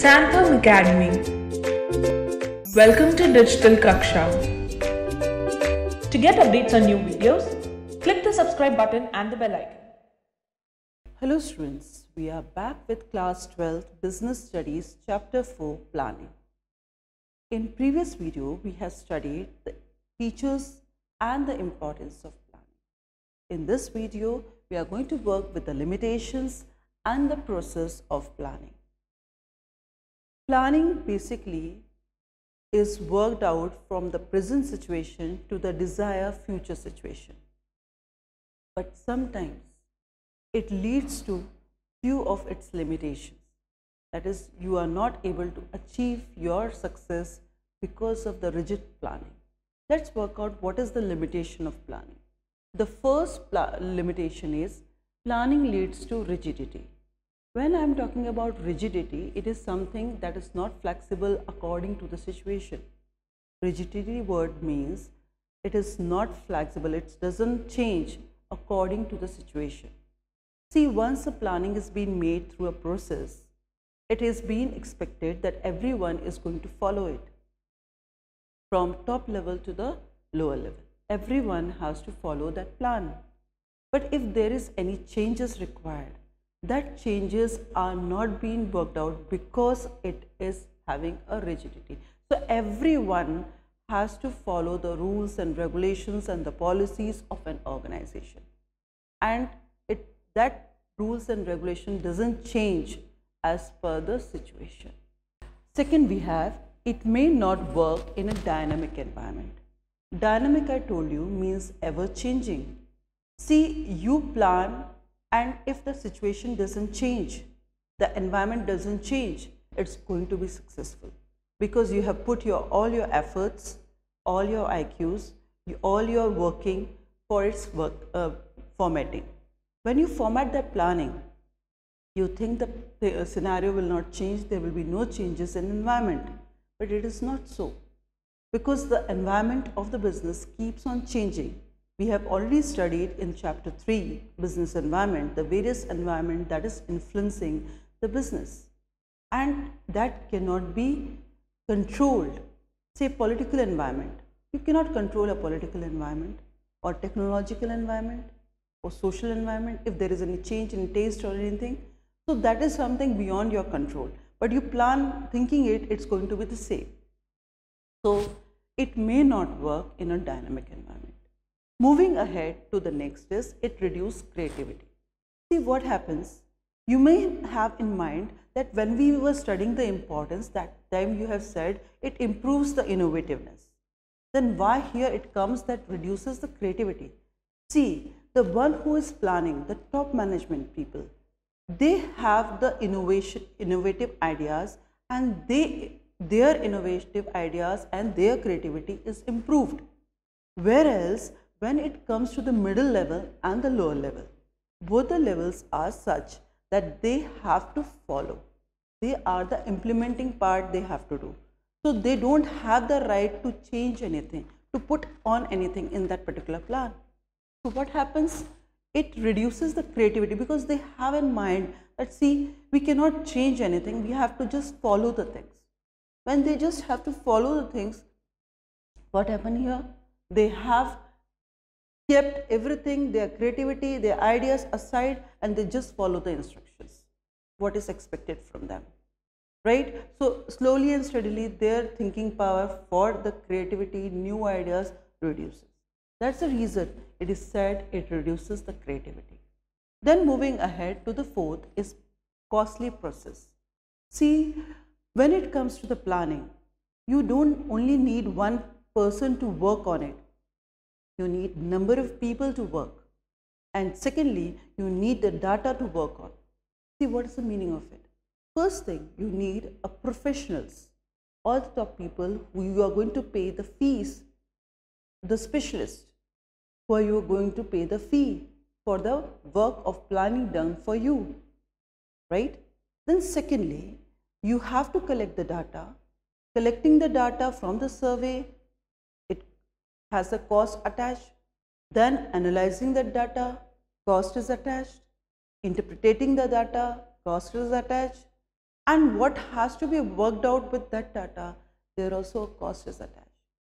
Santham Academy. Welcome to Digital Kaksha. To get updates on new videos, click the subscribe button and the bell icon. Hello students, we are back with class 12 Business Studies chapter 4 Planning. In previous video, we have studied the features and the importance of planning. In this video, we are going to work with the limitations and the process of planning. Planning basically is worked out from the present situation to the desired future situation. But sometimes it leads to few of its limitations. That is, you are not able to achieve your success because of the rigid planning. Let's work out what is the limitation of planning. The first limitation is planning leads to rigidity. When I'm talking about rigidity, it is something that is not flexible according to the situation. Rigidity word means it is not flexible, it doesn't change according to the situation. See, once the planning has been made through a process, it is being expected that everyone is going to follow it from top level to the lower level everyone has to follow that plan. But if there is any changes required, that changes are not being worked out because it is having a rigidity. So everyone has to follow the rules and regulations and the policies of an organization. And it, that rules and regulation doesn't change as per the situation. Second, we have it may not work in a dynamic environment. Dynamic, I told you, means ever changing. See, you plan, and if the situation doesn't change, the environment doesn't change, it's going to be successful because you have put your all your efforts, all your IQs, all your working for its work uh, formatting. When you format that planning, you think the, the scenario will not change, there will be no changes in environment, but it is not so because the environment of the business keeps on changing. We have already studied in chapter 3, business environment, the various environment that is influencing the business. And that cannot be controlled. Say political environment. You cannot control a political environment or technological environment or social environment if there is any change in taste or anything. So that is something beyond your control. But you plan thinking it, it's going to be the same. So it may not work in a dynamic environment. Moving ahead to the next is it reduces creativity. See what happens? You may have in mind that when we were studying the importance, that time you have said it improves the innovativeness. Then why here it comes that reduces the creativity? See, the one who is planning, the top management people, they have the innovation, innovative ideas and they their innovative ideas and their creativity is improved. Whereas when it comes to the middle level and the lower level, both the levels are such that they have to follow. They are the implementing part they have to do. So they don't have the right to change anything, to put on anything in that particular plan. So what happens? It reduces the creativity because they have in mind that see, we cannot change anything, we have to just follow the things when they just have to follow the things what happened here they have kept everything their creativity their ideas aside and they just follow the instructions what is expected from them right so slowly and steadily their thinking power for the creativity new ideas reduces that's the reason it is said it reduces the creativity then moving ahead to the fourth is costly process see when it comes to the planning, you don't only need one person to work on it. You need number of people to work. And secondly, you need the data to work on. See, what is the meaning of it? First thing, you need a professionals, all the top people who you are going to pay the fees, the specialists who you are going to pay the fee for the work of planning done for you, right? Then secondly, you have to collect the data. Collecting the data from the survey, it has a cost attached. Then analyzing the data, cost is attached. Interpreting the data, cost is attached. And what has to be worked out with that data, there also a cost is attached.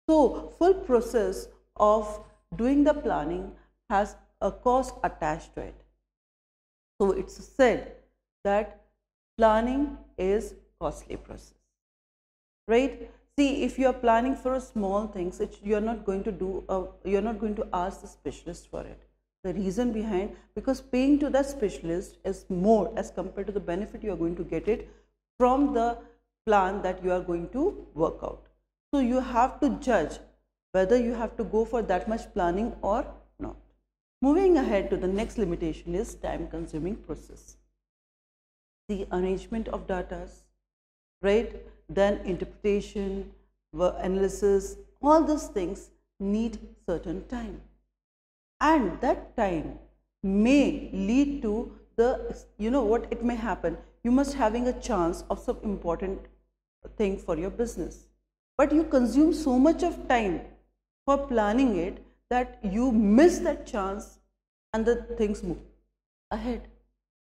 So full process of doing the planning has a cost attached to it. So it's said that planning is costly process, right? See, if you are planning for small things, it, you are not going to do, a, you are not going to ask the specialist for it. The reason behind, because paying to that specialist is more as compared to the benefit you are going to get it from the plan that you are going to work out. So you have to judge whether you have to go for that much planning or not. Moving ahead to the next limitation is time consuming process the arrangement of data, right? Then interpretation, analysis, all those things need certain time. And that time may lead to the, you know what, it may happen. You must having a chance of some important thing for your business. But you consume so much of time for planning it that you miss that chance and the things move ahead.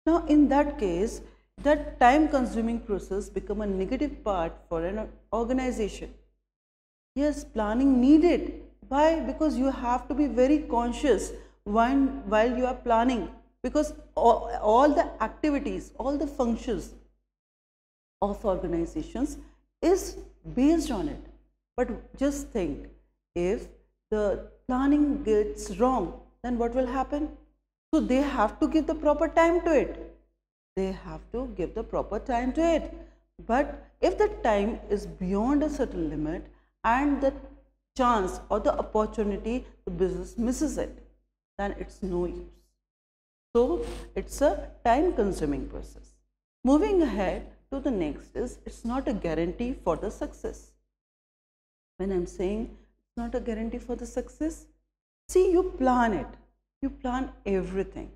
Now, in that case, that time consuming process become a negative part for an organization yes planning needed why because you have to be very conscious when while you are planning because all, all the activities all the functions of organizations is based on it but just think if the planning gets wrong then what will happen so they have to give the proper time to it they have to give the proper time to it. But if the time is beyond a certain limit and the chance or the opportunity the business misses it, then it's no use. So it's a time consuming process. Moving ahead to the next is it's not a guarantee for the success. When I'm saying it's not a guarantee for the success, see you plan it, you plan everything.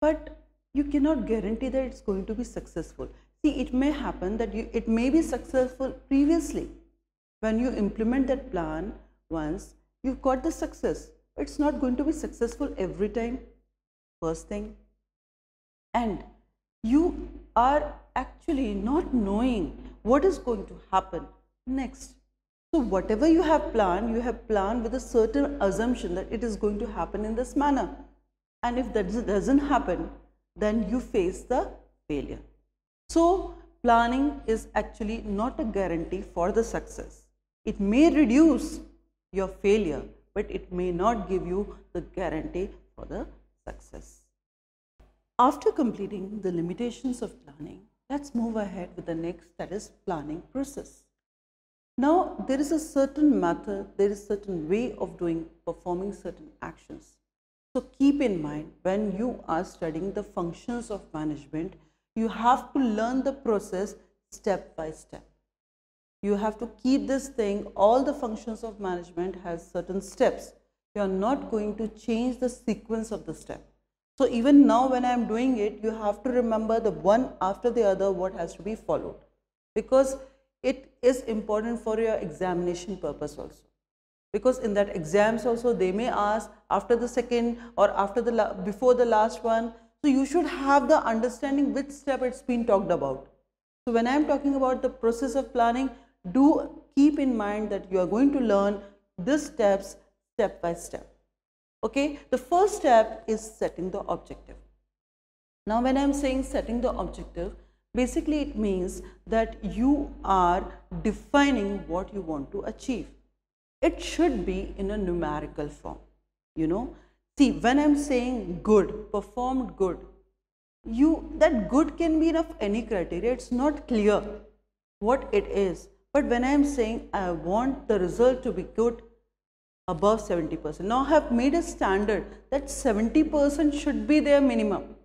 But you cannot guarantee that it's going to be successful. See, it may happen that you, it may be successful previously. When you implement that plan once, you've got the success. It's not going to be successful every time, first thing. And you are actually not knowing what is going to happen next. So whatever you have planned, you have planned with a certain assumption that it is going to happen in this manner. And if that doesn't happen, then you face the failure. So planning is actually not a guarantee for the success. It may reduce your failure, but it may not give you the guarantee for the success. After completing the limitations of planning, let's move ahead with the next that is planning process. Now, there is a certain method, there is certain way of doing, performing certain actions. So keep in mind when you are studying the functions of management, you have to learn the process step by step. You have to keep this thing, all the functions of management has certain steps. You are not going to change the sequence of the step. So even now when I am doing it, you have to remember the one after the other what has to be followed because it is important for your examination purpose also because in that exams also they may ask after the second or after the before the last one so you should have the understanding which step it's been talked about so when i am talking about the process of planning do keep in mind that you are going to learn these steps step by step okay the first step is setting the objective now when i'm saying setting the objective basically it means that you are defining what you want to achieve it should be in a numerical form. You know, see, when I'm saying good, performed good, you that good can be of any criteria, it's not clear what it is. But when I'm saying I want the result to be good above 70%, now I have made a standard that 70% should be their minimum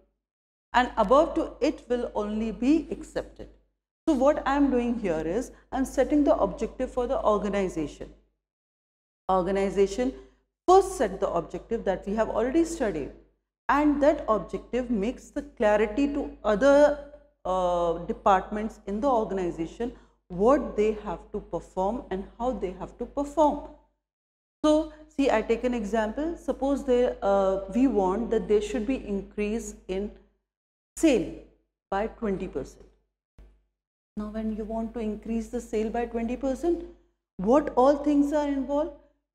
and above to it will only be accepted. So what I am doing here is I am setting the objective for the organization organization first set the objective that we have already studied and that objective makes the clarity to other uh, departments in the organization what they have to perform and how they have to perform. So, see I take an example, suppose they, uh, we want that there should be increase in sale by 20 percent. Now, when you want to increase the sale by 20 percent, what all things are involved?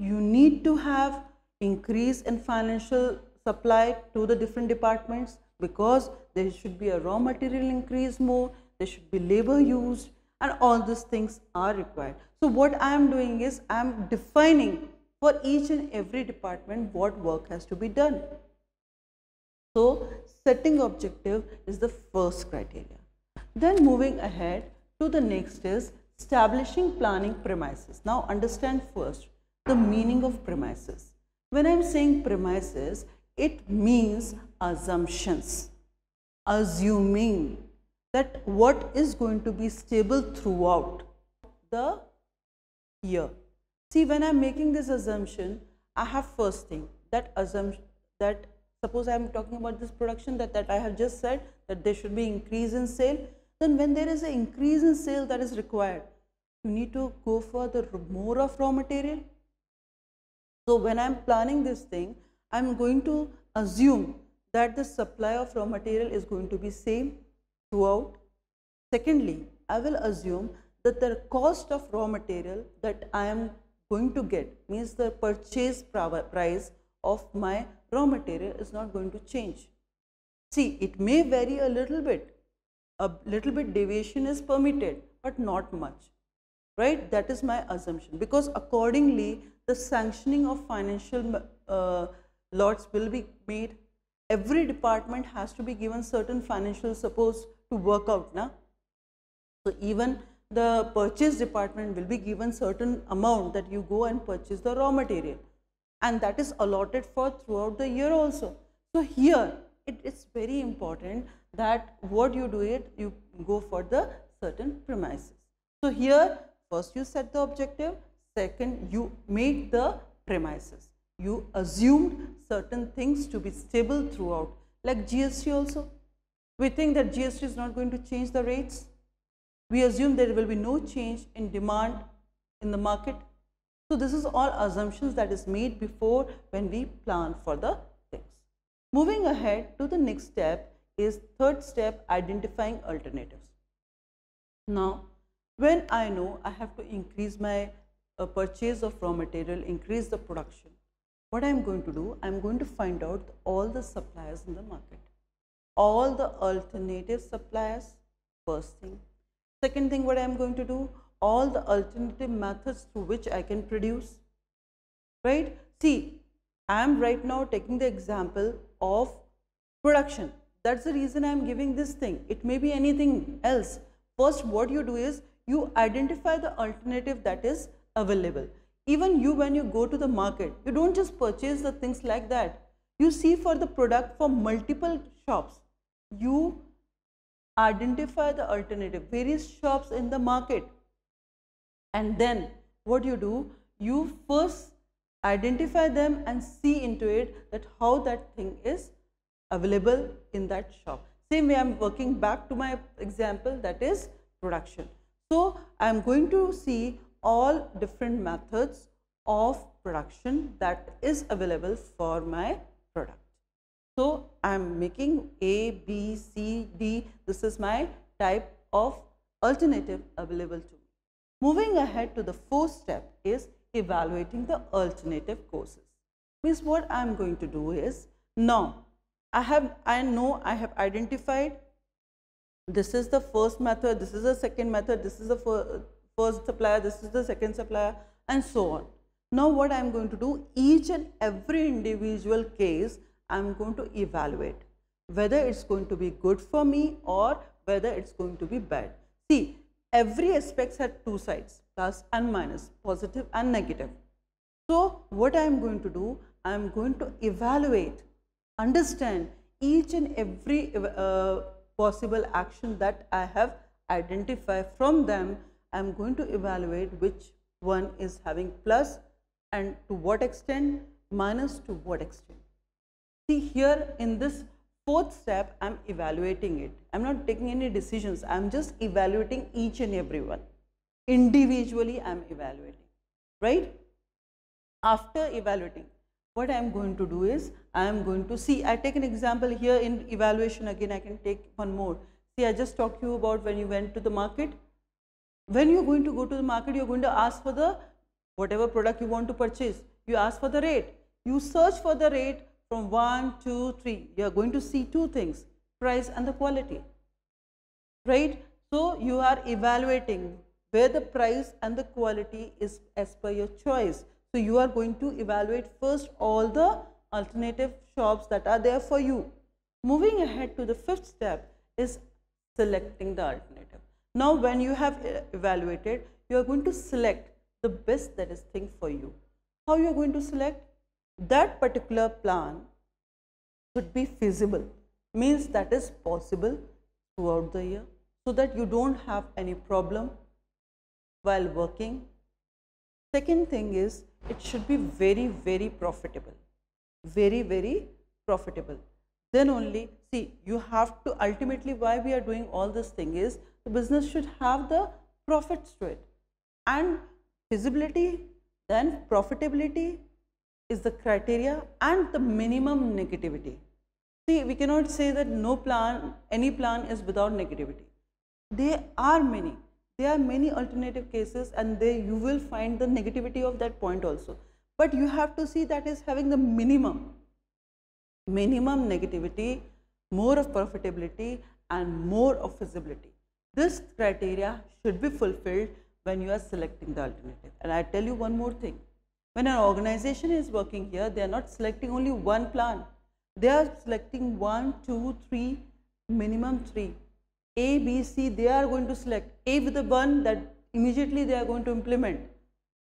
you need to have increase in financial supply to the different departments because there should be a raw material increase more, there should be labor used and all these things are required. So what I am doing is I am defining for each and every department what work has to be done. So setting objective is the first criteria. Then moving ahead to the next is establishing planning premises. Now understand first the meaning of premises. When I'm saying premises, it means assumptions. Assuming that what is going to be stable throughout the year. See, when I'm making this assumption, I have first thing that assumption that suppose I am talking about this production that, that I have just said that there should be increase in sale. Then when there is an increase in sale that is required, you need to go for the more of raw material so when I am planning this thing, I am going to assume that the supply of raw material is going to be same throughout. Secondly, I will assume that the cost of raw material that I am going to get means the purchase price of my raw material is not going to change. See, it may vary a little bit. A little bit deviation is permitted, but not much. Right? That is my assumption because accordingly the sanctioning of financial uh, lots will be made. Every department has to be given certain financial supports to work out. Na? So even the purchase department will be given certain amount that you go and purchase the raw material and that is allotted for throughout the year also. So here it is very important that what you do it, you go for the certain premises. So here first you set the objective, Second, you made the premises. You assumed certain things to be stable throughout, like GST also. We think that GST is not going to change the rates. We assume there will be no change in demand in the market. So this is all assumptions that is made before when we plan for the things. Moving ahead to the next step is third step identifying alternatives. Now when I know I have to increase my a purchase of raw material, increase the production, what I'm going to do, I'm going to find out all the suppliers in the market. All the alternative suppliers, first thing. Second thing, what I'm going to do, all the alternative methods through which I can produce, right? See, I'm right now taking the example of production. That's the reason I'm giving this thing. It may be anything else. First, what you do is you identify the alternative that is available. Even you, when you go to the market, you don't just purchase the things like that. You see for the product from multiple shops. You identify the alternative, various shops in the market. And then what you do, you first identify them and see into it that how that thing is available in that shop. Same way I am working back to my example that is production. So I am going to see all different methods of production that is available for my product. So I am making A, B, C, D. This is my type of alternative available to me. Moving ahead to the fourth step is evaluating the alternative courses. Means what I am going to do is now I have I know I have identified this is the first method, this is the second method, this is the first supplier, this is the second supplier and so on. Now what I am going to do, each and every individual case I am going to evaluate whether it's going to be good for me or whether it's going to be bad. See, every aspect has two sides, plus and minus, positive and negative. So what I am going to do, I am going to evaluate, understand each and every uh, possible action that I have identified from them I am going to evaluate which one is having plus and to what extent, minus to what extent. See here in this fourth step, I am evaluating it. I am not taking any decisions. I am just evaluating each and every one. Individually, I am evaluating, right? After evaluating, what I am going to do is, I am going to see, I take an example here in evaluation again, I can take one more. See, I just talked to you about when you went to the market, when you're going to go to the market you're going to ask for the whatever product you want to purchase you ask for the rate you search for the rate from one, two, three. you are going to see two things price and the quality right so you are evaluating where the price and the quality is as per your choice so you are going to evaluate first all the alternative shops that are there for you moving ahead to the fifth step is selecting the alternative now when you have uh, evaluated, you are going to select the best that is thing for you. How you are going to select? That particular plan should be feasible, means that is possible throughout the year so that you don't have any problem while working. Second thing is it should be very, very profitable, very, very profitable then only see you have to ultimately why we are doing all this thing is the business should have the profits to it and feasibility then profitability is the criteria and the minimum negativity see we cannot say that no plan any plan is without negativity there are many there are many alternative cases and there you will find the negativity of that point also but you have to see that is having the minimum minimum negativity, more of profitability and more of feasibility. This criteria should be fulfilled when you are selecting the alternative. And I tell you one more thing. When an organization is working here, they are not selecting only one plan. They are selecting one, two, three, minimum three. A, B, C, they are going to select. A with the one that immediately they are going to implement.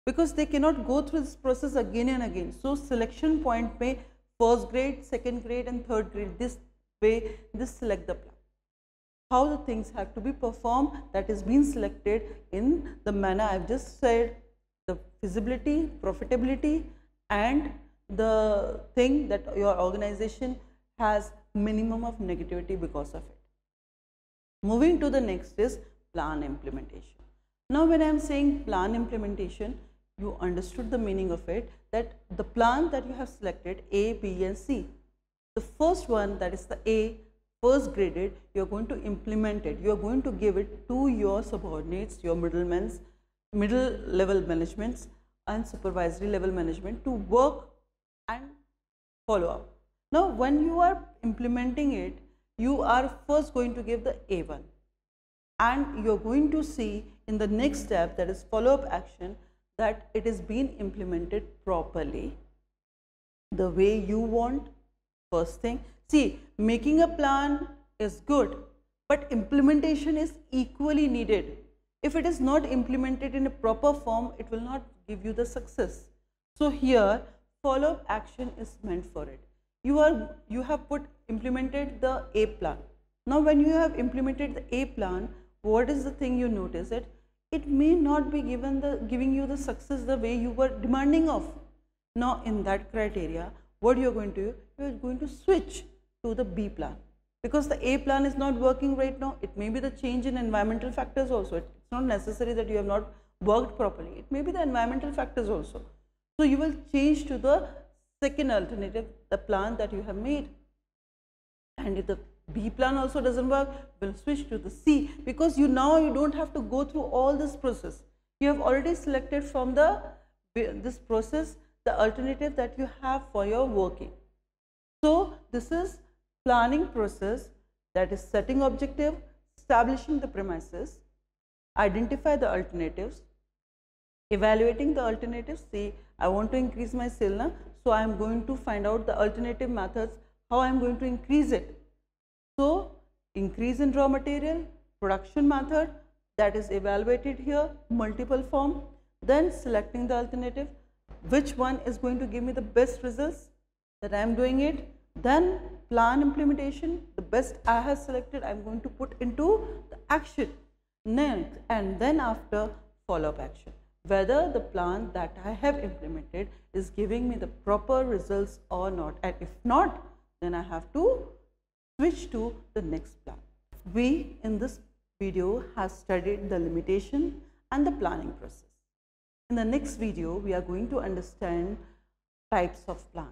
Because they cannot go through this process again and again. So selection point may first grade, second grade and third grade. This way, this select the plan. How the things have to be performed that is being selected in the manner I have just said, the feasibility, profitability and the thing that your organization has minimum of negativity because of it. Moving to the next is plan implementation. Now when I am saying plan implementation, you understood the meaning of it that the plan that you have selected A, B and C. The first one that is the A first graded you are going to implement it you are going to give it to your subordinates your middlemen middle level managements and supervisory level management to work and follow up now when you are implementing it you are first going to give the A1 and you are going to see in the next step that is follow up action that it is being implemented properly the way you want first thing see making a plan is good but implementation is equally needed if it is not implemented in a proper form it will not give you the success so here follow up action is meant for it you are you have put implemented the a plan now when you have implemented the a plan what is the thing you notice it it may not be given the giving you the success the way you were demanding of. Now in that criteria, what you're going to do, you're going to switch to the B plan because the A plan is not working right now. It may be the change in environmental factors also. It's not necessary that you have not worked properly. It may be the environmental factors also. So you will change to the second alternative, the plan that you have made. And if the B plan also doesn't work, we'll switch to the C because you now you don't have to go through all this process. You have already selected from the this process the alternative that you have for your working. So this is planning process that is setting objective, establishing the premises, identify the alternatives, evaluating the alternatives, See, I want to increase my sale, so I am going to find out the alternative methods, how I am going to increase it so increase in raw material, production method that is evaluated here, multiple form, then selecting the alternative, which one is going to give me the best results that I am doing it, then plan implementation, the best I have selected I am going to put into the action next and then after follow-up action whether the plan that I have implemented is giving me the proper results or not and if not then I have to switch to the next plan. We in this video have studied the limitation and the planning process. In the next video, we are going to understand types of plan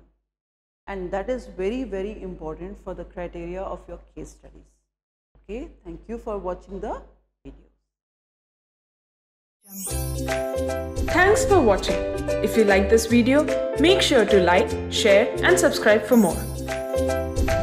and that is very very important for the criteria of your case studies. Okay, thank you for watching the video. Thanks for watching. If you like this video, make sure to like, share and subscribe for more.